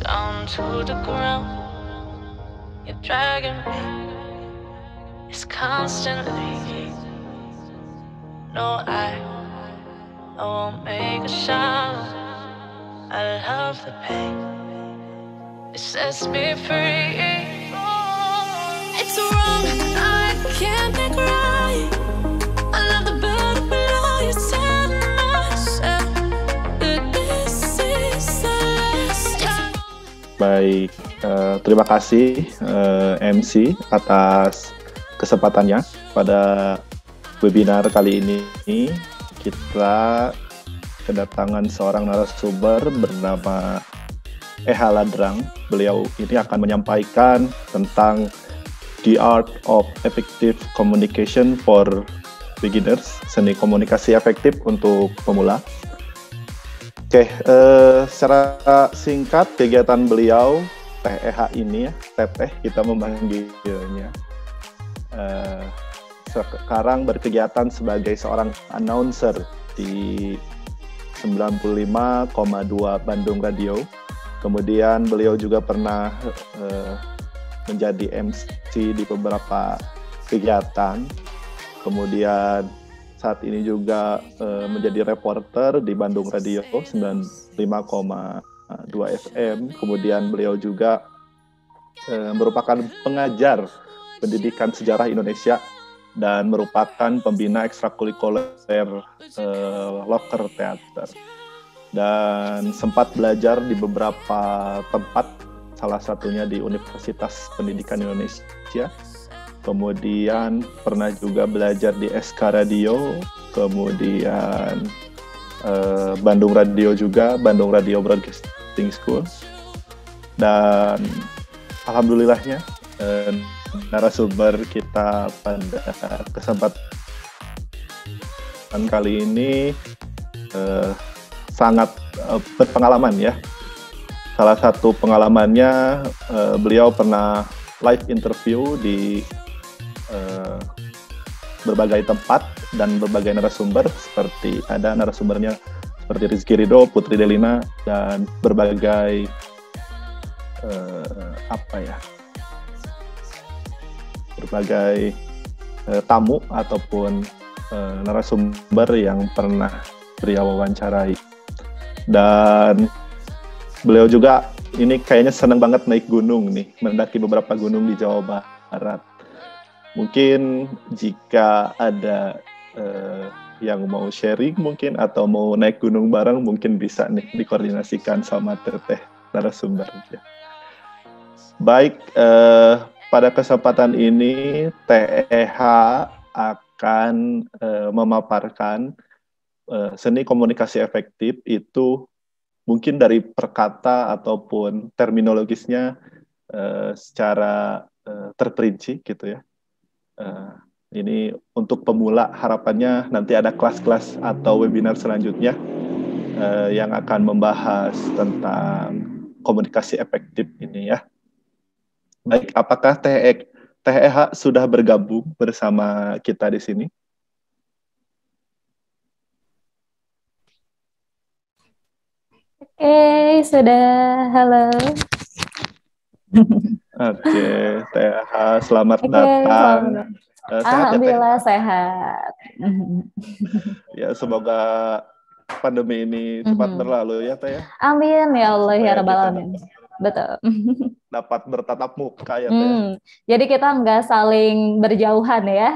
down to the ground. You're dragging me, it's constantly. No, I, I won't make a sound. I love the pain, it sets me free. It's wrong, I can't be right. Baik, uh, terima kasih uh, eh, MC atas kesempatannya pada webinar kali ini. Kita kedatangan seorang narasumber bernama Eha Ladrang. Beliau ini akan menyampaikan tentang The Art of Effective Communication for Beginners, seni komunikasi efektif untuk pemula. Oke, okay, uh, eh, secara singkat kegiatan beliau TEH ini ya, teteh kita memanggilnya. Uh, sekarang berkegiatan sebagai seorang announcer di 95,2 Bandung Radio. Kemudian beliau juga pernah uh, menjadi MC di beberapa kegiatan. Kemudian saat ini juga uh, menjadi reporter di Bandung Radio 95,2 FM. Kemudian beliau juga uh, merupakan pengajar pendidikan sejarah Indonesia dan merupakan pembina ekstrakurikuler uh, eh, locker teater. Dan sempat belajar di beberapa tempat, salah satunya di Universitas Pendidikan Indonesia kemudian pernah juga belajar di SK Radio, kemudian eh, Bandung Radio juga, Bandung Radio Broadcasting School, dan alhamdulillahnya eh, narasumber kita pada kesempatan kali ini eh, sangat eh, berpengalaman ya. Salah satu pengalamannya eh, beliau pernah live interview di Eh, berbagai tempat dan berbagai narasumber seperti ada narasumbernya seperti Rizky Ridho, Putri Delina dan berbagai uh, apa ya berbagai uh, tamu ataupun uh, narasumber yang pernah beliau wawancarai dan beliau juga ini kayaknya seneng banget naik gunung nih mendaki beberapa gunung di Jawa Barat Mungkin jika ada uh, yang mau sharing mungkin atau mau naik gunung bareng mungkin bisa nih dikoordinasikan sama teteh ya Baik, uh, pada kesempatan ini TEH akan uh, memaparkan uh, seni komunikasi efektif itu mungkin dari perkata ataupun terminologisnya uh, secara uh, terperinci gitu ya. Uh, ini untuk pemula harapannya nanti ada kelas-kelas atau webinar selanjutnya uh, yang akan membahas tentang komunikasi efektif ini ya. Baik, apakah TEH, TEH sudah bergabung bersama kita di sini? Oke, sudah. Halo. Oke, okay, TH, selamat okay, datang. Selamat. Eh, sehat ya, Alhamdulillah ya, sehat. ya, semoga pandemi ini mm-hmm. cepat mm-hmm. berlalu ya Teh ya. Amin ya Allah ya Rabbal Alamin. Betul. Dapat bertatap muka ya Teh. Ya. Hmm. Jadi kita nggak saling berjauhan ya.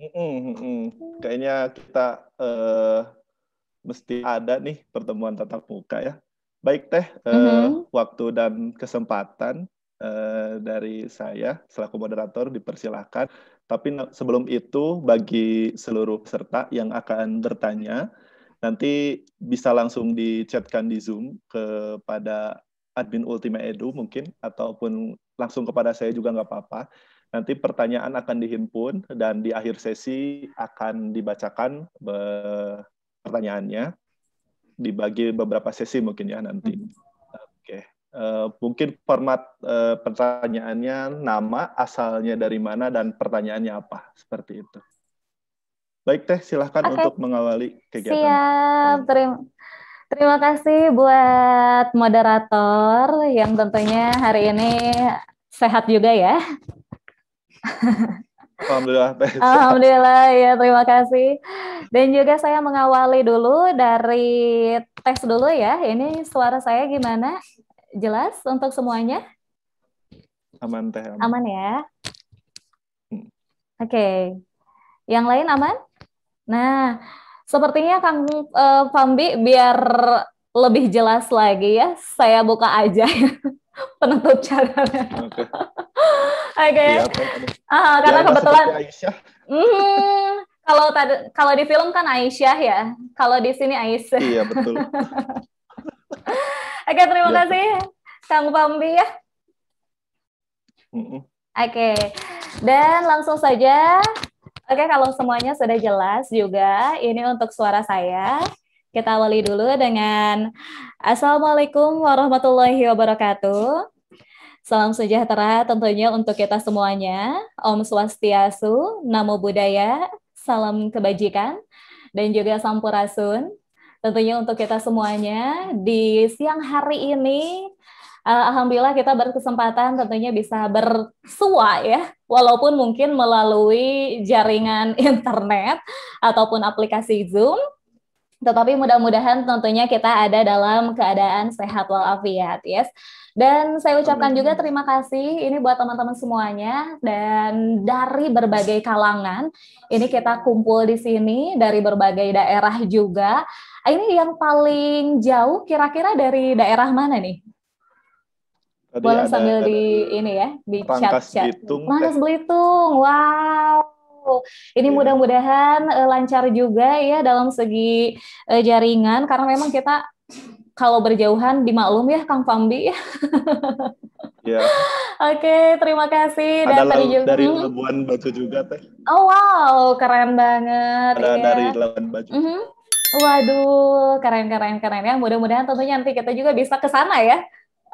Mm-mm, Kayaknya kita uh, mesti ada nih pertemuan tatap muka ya. Baik Teh, mm -hmm. uh, waktu dan kesempatan uh, dari saya selaku moderator dipersilahkan. Tapi sebelum itu bagi seluruh peserta yang akan bertanya, nanti bisa langsung dicatkan di Zoom kepada admin Ultima Edu mungkin, ataupun langsung kepada saya juga nggak apa-apa. Nanti pertanyaan akan dihimpun dan di akhir sesi akan dibacakan pertanyaannya dibagi beberapa sesi mungkin ya nanti. Hmm. Oke, okay. uh, eh, mungkin format uh, pertanyaannya nama, asalnya dari mana dan pertanyaannya apa seperti itu. Baik teh, silahkan okay. untuk mengawali kegiatan. Siap, terima. Terima kasih buat moderator yang tentunya hari ini sehat juga ya. Alhamdulillah. Alhamdulillah ya terima kasih. Dan juga saya mengawali dulu dari tes dulu ya. Ini suara saya gimana? Jelas untuk semuanya? Aman teh. Aman, aman ya. Oke. Okay. Yang lain aman? Nah, sepertinya Kang uh, Fambi biar lebih jelas lagi ya, saya buka aja ya, penutup caranya. Oke. Okay. okay. Ya, ah, karena ya, kebetulan. Hmm, kalau tadi kalau di film kan Aisyah ya, kalau di sini Aisyah. Iya betul. Oke okay, terima ya. kasih Kang Pambi ya. Oke, okay. dan langsung saja. Oke, okay, kalau semuanya sudah jelas juga, ini untuk suara saya. Kita awali dulu dengan Assalamualaikum warahmatullahi wabarakatuh. Salam sejahtera tentunya untuk kita semuanya. Om Swastiastu, Namo Buddhaya, Salam Kebajikan, dan juga Sampurasun. Tentunya untuk kita semuanya di siang hari ini eh, alhamdulillah kita berkesempatan tentunya bisa bersua ya, walaupun mungkin melalui jaringan internet ataupun aplikasi Zoom. Tetapi mudah-mudahan tentunya kita ada dalam keadaan sehat walafiat, yes. Dan saya ucapkan juga terima kasih ini buat teman-teman semuanya dan dari berbagai kalangan. Ini kita kumpul di sini dari berbagai daerah juga. Ini yang paling jauh kira-kira dari daerah mana nih? Boleh sambil ada, di ini ya, di chat-chat. Belitung. Manas eh. Belitung. Wow, ini iya. mudah-mudahan uh, lancar juga ya dalam segi uh, jaringan karena memang kita kalau berjauhan dimaklum ya Kang Fambi ya. Oke, okay, terima kasih. Dan juga, dari hmm? Labuan Bajo juga teh. Oh wow, keren banget. Ada ya. dari Labuan Bajo. Mm -hmm. Waduh, keren keren keren ya. Mudah-mudahan tentunya nanti kita juga bisa ke sana ya.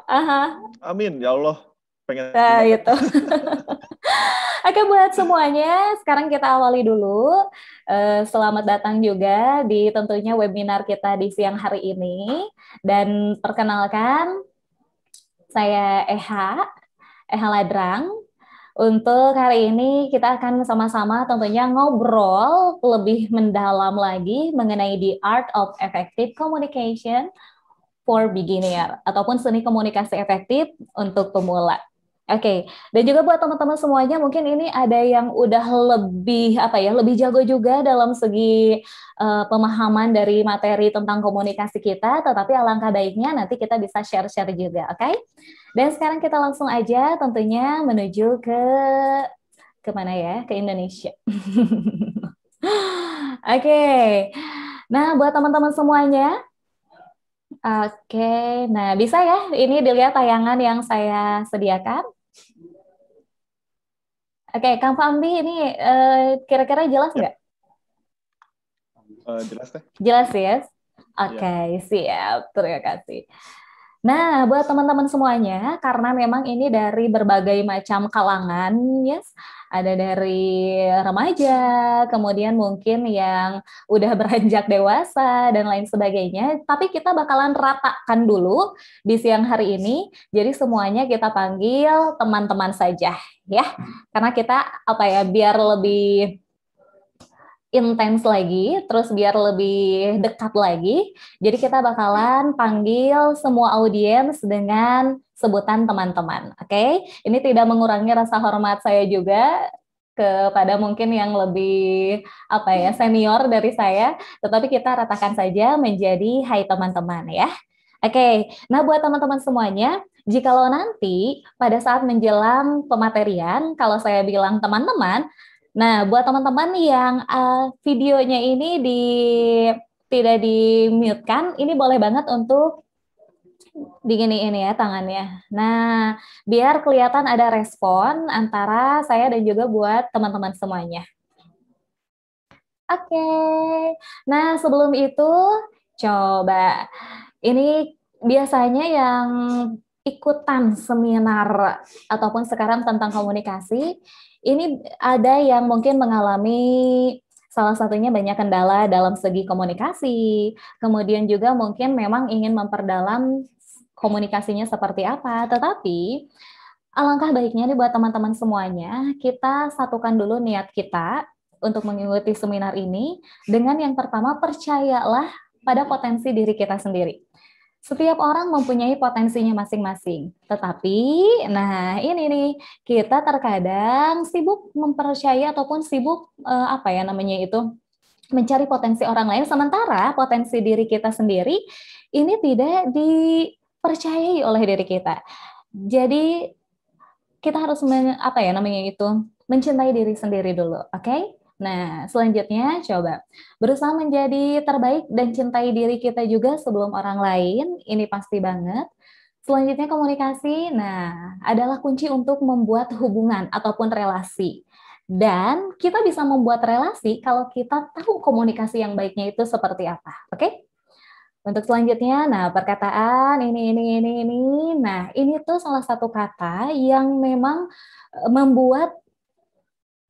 Aha. Amin ya Allah. Pengen. Nah, itu. Oke buat semuanya, sekarang kita awali dulu. Eh, selamat datang juga di tentunya webinar kita di siang hari ini. Dan perkenalkan, saya Eha, Eha Ladrang. Untuk hari ini kita akan sama-sama tentunya ngobrol lebih mendalam lagi mengenai the art of effective communication for beginner ataupun seni komunikasi efektif untuk pemula. Oke, okay. dan juga buat teman-teman semuanya mungkin ini ada yang udah lebih apa ya, lebih jago juga dalam segi uh, pemahaman dari materi tentang komunikasi kita, tetapi alangkah baiknya nanti kita bisa share-share juga, oke? Okay? Dan sekarang kita langsung aja tentunya menuju ke kemana ya, ke Indonesia. oke, okay. nah buat teman-teman semuanya, Oke, okay. nah bisa ya ini dilihat tayangan yang saya sediakan. Oke, okay, Kang Fambi ini eh, kira-kira uh, jelas ya. nggak? Uh, jelas deh. Jelas ya. ya. Oke, okay, yeah. siap. Terima kasih. Nah, buat teman-teman semuanya, karena memang ini dari berbagai macam kalangan, yes, ada dari remaja, kemudian mungkin yang udah beranjak dewasa dan lain sebagainya. Tapi kita bakalan ratakan dulu di siang hari ini. Jadi semuanya kita panggil teman-teman saja ya. Karena kita apa ya biar lebih intens lagi, terus biar lebih dekat lagi. Jadi kita bakalan panggil semua audiens dengan sebutan teman-teman, oke? Okay? Ini tidak mengurangi rasa hormat saya juga kepada mungkin yang lebih apa ya senior dari saya, tetapi kita ratakan saja menjadi hai teman-teman ya. Oke, okay. nah buat teman-teman semuanya, jikalau nanti pada saat menjelang pematerian, kalau saya bilang teman-teman, Nah, buat teman-teman yang uh, videonya ini di tidak di mute kan, ini boleh banget untuk ini ya tangannya. Nah, biar kelihatan ada respon antara saya dan juga buat teman-teman semuanya. Oke. Okay. Nah, sebelum itu coba ini biasanya yang ikutan seminar ataupun sekarang tentang komunikasi ini ada yang mungkin mengalami salah satunya banyak kendala dalam segi komunikasi, kemudian juga mungkin memang ingin memperdalam komunikasinya seperti apa, tetapi alangkah baiknya nih buat teman-teman semuanya, kita satukan dulu niat kita untuk mengikuti seminar ini dengan yang pertama percayalah pada potensi diri kita sendiri. Setiap orang mempunyai potensinya masing-masing. Tetapi, nah ini nih, kita terkadang sibuk mempercayai ataupun sibuk eh, apa ya namanya itu mencari potensi orang lain sementara potensi diri kita sendiri ini tidak dipercayai oleh diri kita. Jadi kita harus men, apa ya namanya itu mencintai diri sendiri dulu, oke? Okay? Nah, selanjutnya coba berusaha menjadi terbaik dan cintai diri kita juga sebelum orang lain. Ini pasti banget. Selanjutnya komunikasi, nah adalah kunci untuk membuat hubungan ataupun relasi. Dan kita bisa membuat relasi kalau kita tahu komunikasi yang baiknya itu seperti apa, oke? Okay? Untuk selanjutnya, nah perkataan ini, ini, ini, ini. Nah ini tuh salah satu kata yang memang eh, membuat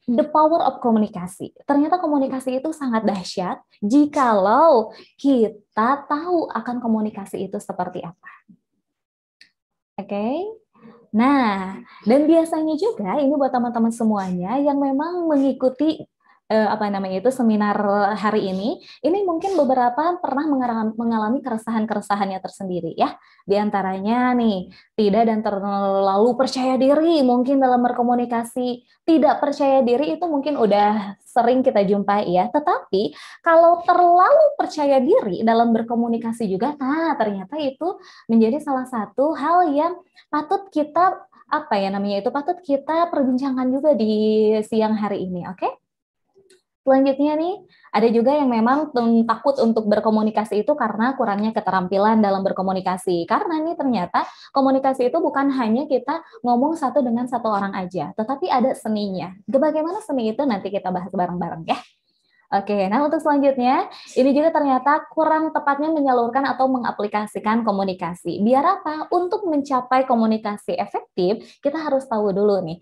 the power of komunikasi. Ternyata komunikasi itu sangat dahsyat jikalau kita tahu akan komunikasi itu seperti apa. Oke. Okay? Nah, dan biasanya juga ini buat teman-teman semuanya yang memang mengikuti eh, apa namanya itu seminar hari ini, ini mungkin beberapa pernah mengalami keresahan-keresahannya tersendiri ya. Di antaranya nih, tidak dan terlalu percaya diri mungkin dalam berkomunikasi. Tidak percaya diri itu mungkin udah sering kita jumpai ya. Tetapi kalau terlalu percaya diri dalam berkomunikasi juga, nah ternyata itu menjadi salah satu hal yang patut kita apa ya namanya itu patut kita perbincangan juga di siang hari ini, oke? Okay? Selanjutnya nih, ada juga yang memang takut untuk berkomunikasi itu karena kurangnya keterampilan dalam berkomunikasi. Karena nih ternyata komunikasi itu bukan hanya kita ngomong satu dengan satu orang aja, tetapi ada seninya. Bagaimana seni itu nanti kita bahas bareng-bareng ya. Oke, nah untuk selanjutnya, ini juga ternyata kurang tepatnya menyalurkan atau mengaplikasikan komunikasi. Biar apa? Untuk mencapai komunikasi efektif, kita harus tahu dulu nih,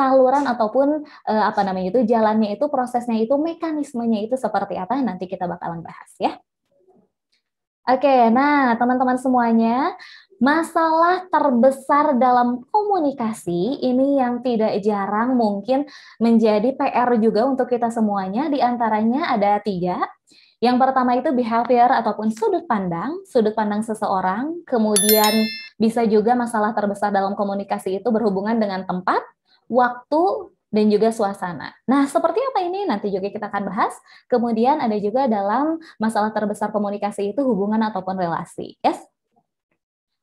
saluran ataupun uh, apa namanya itu jalannya itu prosesnya itu mekanismenya itu seperti apa nanti kita bakalan bahas ya. Oke, nah teman-teman semuanya, masalah terbesar dalam komunikasi ini yang tidak jarang mungkin menjadi PR juga untuk kita semuanya. Di antaranya ada tiga. Yang pertama itu behavior ataupun sudut pandang, sudut pandang seseorang, kemudian bisa juga masalah terbesar dalam komunikasi itu berhubungan dengan tempat, waktu dan juga suasana. Nah, seperti apa ini nanti juga kita akan bahas. Kemudian ada juga dalam masalah terbesar komunikasi itu hubungan ataupun relasi. Yes?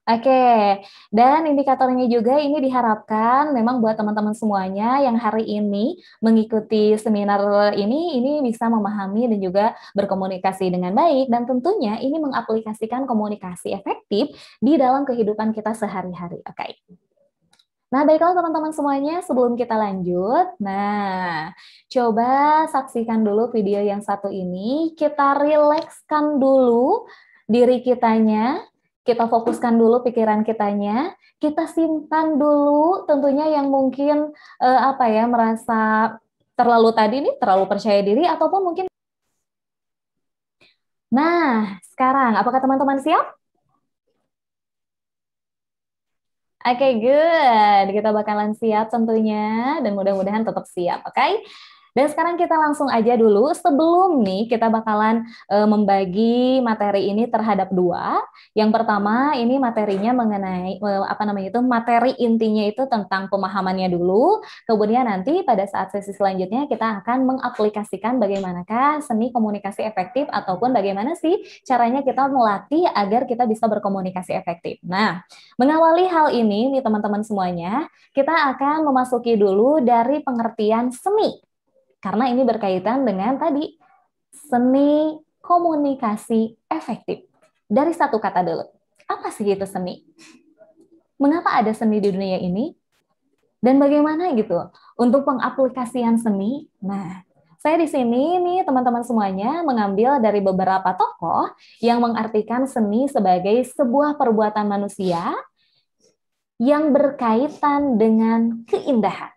Oke, okay. dan indikatornya juga ini diharapkan memang buat teman-teman semuanya yang hari ini mengikuti seminar ini, ini bisa memahami dan juga berkomunikasi dengan baik dan tentunya ini mengaplikasikan komunikasi efektif di dalam kehidupan kita sehari-hari. Oke. Okay. Nah, baiklah teman-teman semuanya, sebelum kita lanjut, nah, coba saksikan dulu video yang satu ini. Kita rilekskan dulu diri kitanya, kita fokuskan dulu pikiran kitanya, kita simpan dulu tentunya yang mungkin eh, apa ya merasa terlalu tadi nih terlalu percaya diri ataupun mungkin Nah, sekarang apakah teman-teman siap? Oke, okay, good. Kita bakalan siap tentunya dan mudah-mudahan tetap siap, oke? Okay? Dan sekarang kita langsung aja dulu sebelum nih kita bakalan e, membagi materi ini terhadap dua. Yang pertama ini materinya mengenai e, apa namanya itu materi intinya itu tentang pemahamannya dulu. Kemudian nanti pada saat sesi selanjutnya kita akan mengaplikasikan bagaimanakah seni komunikasi efektif ataupun bagaimana sih caranya kita melatih agar kita bisa berkomunikasi efektif. Nah, mengawali hal ini nih teman-teman semuanya, kita akan memasuki dulu dari pengertian seni karena ini berkaitan dengan tadi seni komunikasi efektif. Dari satu kata dulu. Apa sih itu seni? Mengapa ada seni di dunia ini? Dan bagaimana gitu untuk pengaplikasian seni? Nah, saya di sini nih teman-teman semuanya mengambil dari beberapa tokoh yang mengartikan seni sebagai sebuah perbuatan manusia yang berkaitan dengan keindahan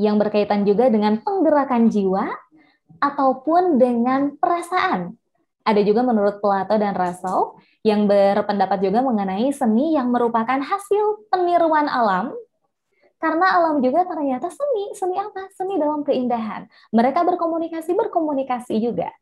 yang berkaitan juga dengan penggerakan jiwa ataupun dengan perasaan. Ada juga menurut Plato dan Russell yang berpendapat juga mengenai seni yang merupakan hasil peniruan alam karena alam juga ternyata seni. Seni apa? Seni dalam keindahan. Mereka berkomunikasi, berkomunikasi juga.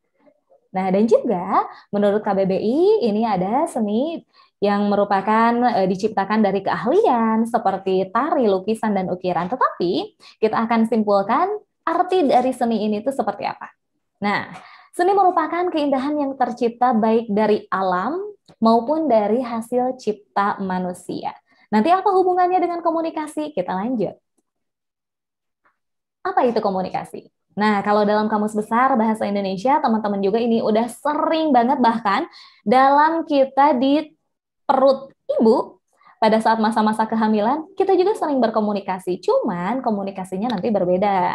Nah, dan juga menurut KBBI ini ada seni yang merupakan e, diciptakan dari keahlian seperti tari, lukisan, dan ukiran. Tetapi kita akan simpulkan arti dari seni ini itu seperti apa. Nah, seni merupakan keindahan yang tercipta baik dari alam maupun dari hasil cipta manusia. Nanti apa hubungannya dengan komunikasi? Kita lanjut. Apa itu komunikasi? Nah, kalau dalam kamus besar bahasa Indonesia, teman-teman juga ini udah sering banget bahkan dalam kita di perut ibu pada saat masa-masa kehamilan, kita juga sering berkomunikasi, cuman komunikasinya nanti berbeda.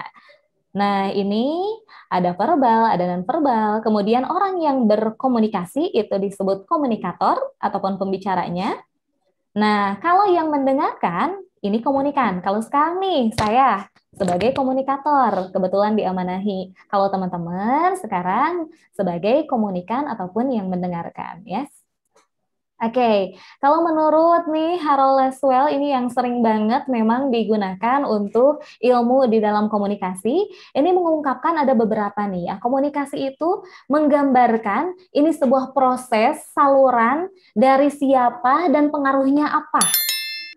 Nah, ini ada verbal, ada non-verbal. Kemudian orang yang berkomunikasi itu disebut komunikator ataupun pembicaranya. Nah, kalau yang mendengarkan, ini komunikan. Kalau sekarang nih, saya sebagai komunikator, kebetulan diamanahi. Kalau teman-teman sekarang sebagai komunikan ataupun yang mendengarkan, Yes. Oke, okay. kalau menurut nih Harold Leswell ini yang sering banget memang digunakan untuk ilmu di dalam komunikasi. Ini mengungkapkan ada beberapa nih. Ya. Komunikasi itu menggambarkan ini sebuah proses saluran dari siapa dan pengaruhnya apa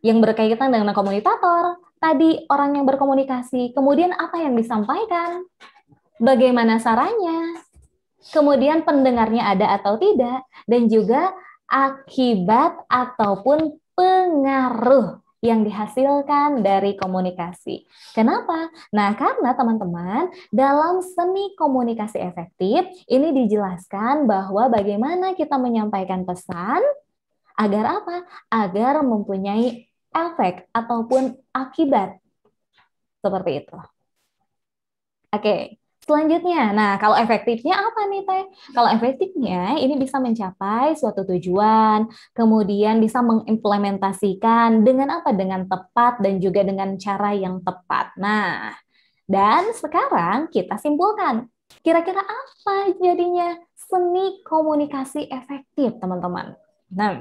yang berkaitan dengan komunikator, tadi orang yang berkomunikasi, kemudian apa yang disampaikan, bagaimana sarannya, kemudian pendengarnya ada atau tidak, dan juga akibat ataupun pengaruh yang dihasilkan dari komunikasi. Kenapa? Nah, karena teman-teman, dalam seni komunikasi efektif ini dijelaskan bahwa bagaimana kita menyampaikan pesan agar apa? Agar mempunyai efek ataupun akibat. Seperti itu. Oke. Selanjutnya, nah kalau efektifnya apa nih Teh? Kalau efektifnya ini bisa mencapai suatu tujuan, kemudian bisa mengimplementasikan dengan apa? Dengan tepat dan juga dengan cara yang tepat. Nah, dan sekarang kita simpulkan, kira-kira apa jadinya seni komunikasi efektif teman-teman? Nah,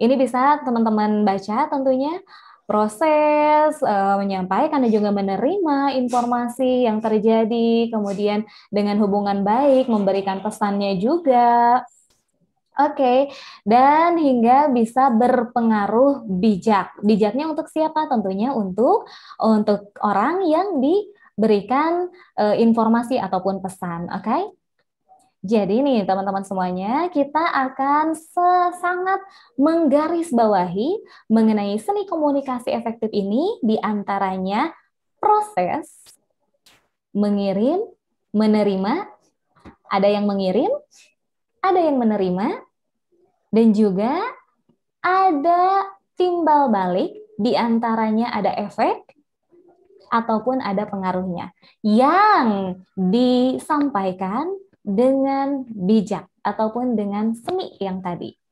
ini bisa teman-teman baca tentunya proses, uh, menyampaikan dan juga menerima informasi yang terjadi, kemudian dengan hubungan baik, memberikan pesannya juga. Oke, okay. dan hingga bisa berpengaruh bijak. Bijaknya untuk siapa? Tentunya untuk untuk orang yang diberikan uh, informasi ataupun pesan. Oke. Okay? Jadi nih teman-teman semuanya, kita akan sangat menggarisbawahi mengenai seni komunikasi efektif ini diantaranya proses mengirim, menerima, ada yang mengirim, ada yang menerima, dan juga ada timbal balik diantaranya ada efek, ataupun ada pengaruhnya yang disampaikan dengan bijak ataupun dengan seni yang tadi.